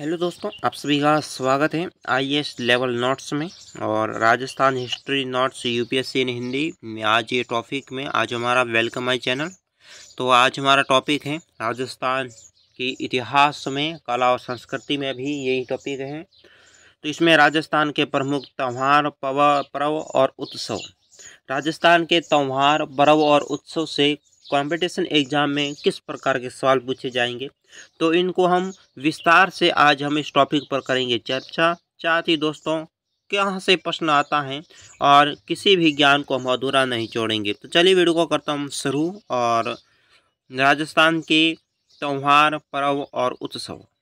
hello दोस्तों आप सभी का स्वागत है आईएएस लेवल नोट्स में और Rajasthan history notes UPSC in Hindi में आज ये टॉपिक में आज हमारा वेलकम आई चैनल तो आज हमारा टॉपिक है राजस्थान की इतिहास में कला और संस्कृति में भी यही टॉपिक है तो इसमें राजस्थान के प्रमुख त्यौहार पर्व और उत्सव राजस्थान के त्यौहार पर्व और उत्सव से कंपटीशन एग्जाम में किस प्रकार के सवाल पूछे जाएंगे तो इनको हम विस्तार से आज हम इस टॉपिक पर करेंगे चर्चा चाहती दोस्तों कहाँ से प्रश्न आता है और किसी भी ज्ञान को हम अधूरा नहीं छोड़ेंगे तो चलिए वीडियो को करता हूँ शुरू और राजस्थान के त्यौहार पर्व और उत्सव